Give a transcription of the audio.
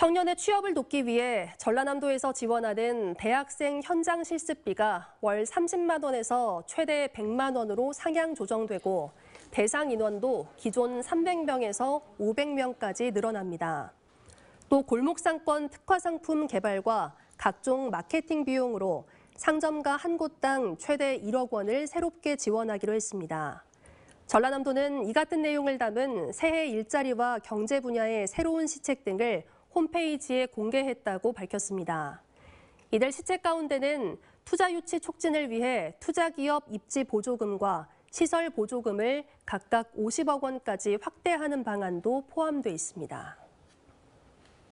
청년의 취업을 돕기 위해 전라남도에서 지원하는 대학생 현장 실습비가 월 30만 원에서 최대 100만 원으로 상향 조정되고 대상 인원도 기존 300명에서 500명까지 늘어납니다. 또 골목상권 특화 상품 개발과 각종 마케팅 비용으로 상점가 한 곳당 최대 1억 원을 새롭게 지원하기로 했습니다. 전라남도는 이 같은 내용을 담은 새해 일자리와 경제 분야의 새로운 시책 등을 홈페이지에 공개했다고 밝혔습니다. 이달 시체 가운데는 투자 유치 촉진을 위해 투자기업 입지 보조금과 시설 보조금을 각각 50억 원까지 확대하는 방안도 포함돼 있습니다.